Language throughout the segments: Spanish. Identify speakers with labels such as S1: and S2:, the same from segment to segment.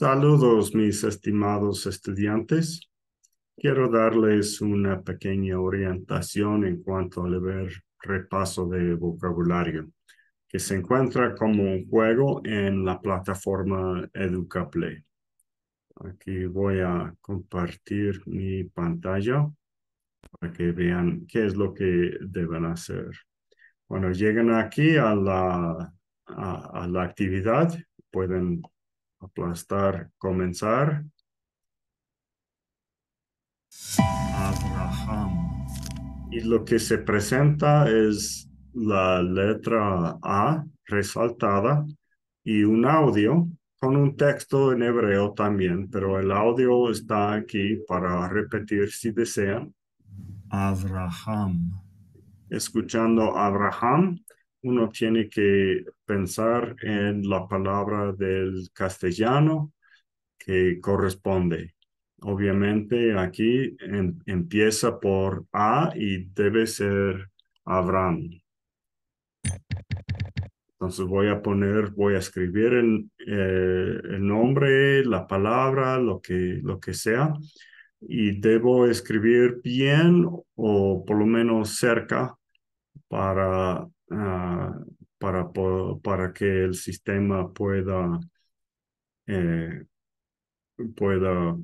S1: Saludos, mis estimados estudiantes. Quiero darles una pequeña orientación en cuanto al ver repaso de vocabulario, que se encuentra como un juego en la plataforma EducaPlay. Aquí voy a compartir mi pantalla para que vean qué es lo que deben hacer. Cuando lleguen aquí a la, la actividad, pueden aplastar, comenzar. Abraham. Y lo que se presenta es la letra A resaltada y un audio con un texto en hebreo también, pero el audio está aquí para repetir si desean. Abraham. Escuchando Abraham uno tiene que pensar en la palabra del castellano que corresponde. Obviamente aquí empieza por A y debe ser Abraham. Entonces voy a poner, voy a escribir eh, el, nombre, la palabra, lo que, lo que sea, y debo escribir bien o por lo menos cerca para ah, para que el sistema pueda, eh, pueda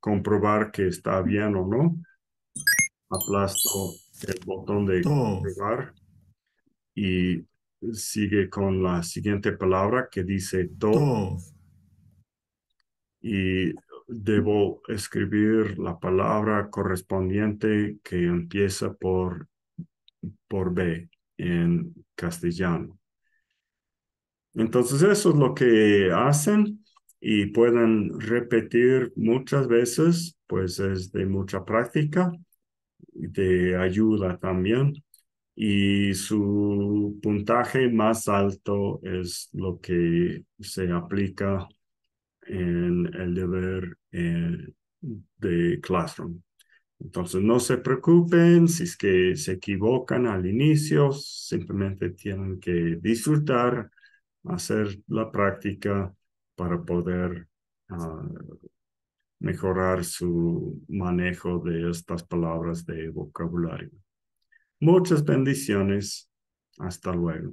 S1: comprobar que está bien o no. Aplasto el botón de comprobar y sigue con la siguiente palabra que dice todo. Y debo escribir la palabra correspondiente que empieza por, por B en castellano. Entonces eso es lo que hacen y pueden repetir muchas veces, pues es de mucha práctica, de ayuda también. Y su puntaje más alto es lo que se aplica en el deber eh, de Classroom. Entonces, no se preocupen si es que se equivocan al inicio, simplemente tienen que disfrutar hacer la práctica para poder ah, mejorar su manejo de estas palabras de vocabulario. Muchas bendiciones. Hasta luego.